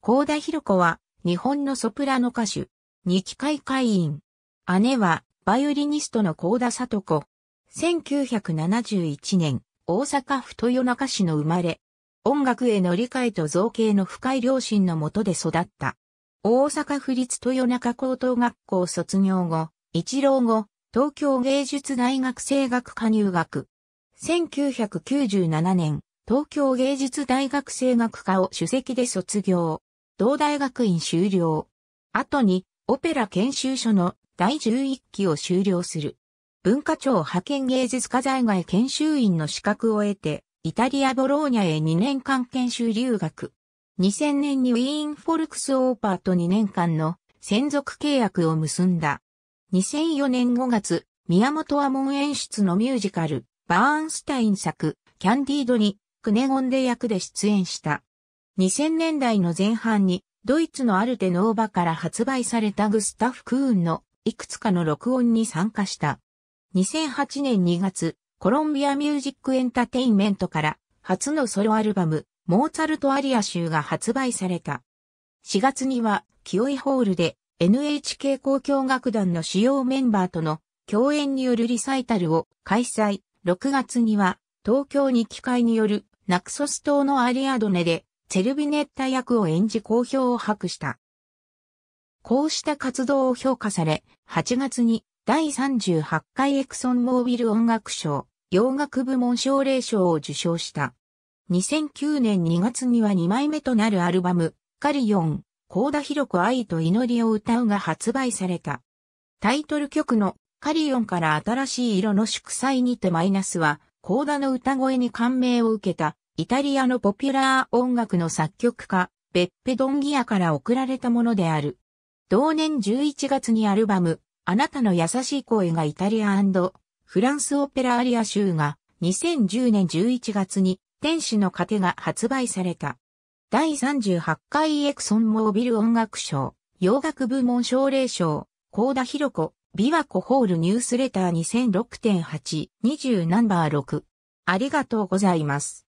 高田博子は、日本のソプラノ歌手、二期会会員。姉は、バイオリニストの高田里子。1971年、大阪府豊中市の生まれ。音楽への理解と造形の深い両親のもとで育った。大阪府立豊中高等学校卒業後、一浪後、東京芸術大学声楽科入学。1997年、東京芸術大学声楽科を主席で卒業。同大学院修了。後に、オペラ研修所の第11期を修了する。文化庁派遣芸術家在外研修員の資格を得て、イタリア・ボローニャへ2年間研修留学。2000年にウィーン・フォルクス・オーパーと2年間の専属契約を結んだ。2004年5月、宮本亜門演出のミュージカル、バーンスタイン作、キャンディードに、クネゴンで役で出演した。2000年代の前半にドイツのアルテノーバから発売されたグスタフ・クーンのいくつかの録音に参加した。2008年2月、コロンビアミュージックエンタテインメントから初のソロアルバム、モーツァルト・アリア集が発売された。4月には、清井ホールで NHK 交響楽団の主要メンバーとの共演によるリサイタルを開催。6月には、東京に機会によるナクソス島のアリアドネでチェルビネッタ役を演じ好評を博した。こうした活動を評価され、8月に第38回エクソンモービル音楽賞、洋楽部門奨励賞を受賞した。2009年2月には2枚目となるアルバム、カリオン、コーダヒロコ愛と祈りを歌うが発売された。タイトル曲のカリオンから新しい色の祝祭にてマイナスは、コーダの歌声に感銘を受けたイタリアのポピュラー音楽の作曲家、ベッペ・ドンギアから贈られたものである。同年11月にアルバム、あなたの優しい声がイタリアフランスオペラアリア州が2010年11月に天使の糧が発売された。第38回エクソンモービル音楽賞、洋楽部門奨励賞、ダ・田ロ子、ビワコホールニュースレター2006.8、20ナンバー6。ありがとうございます。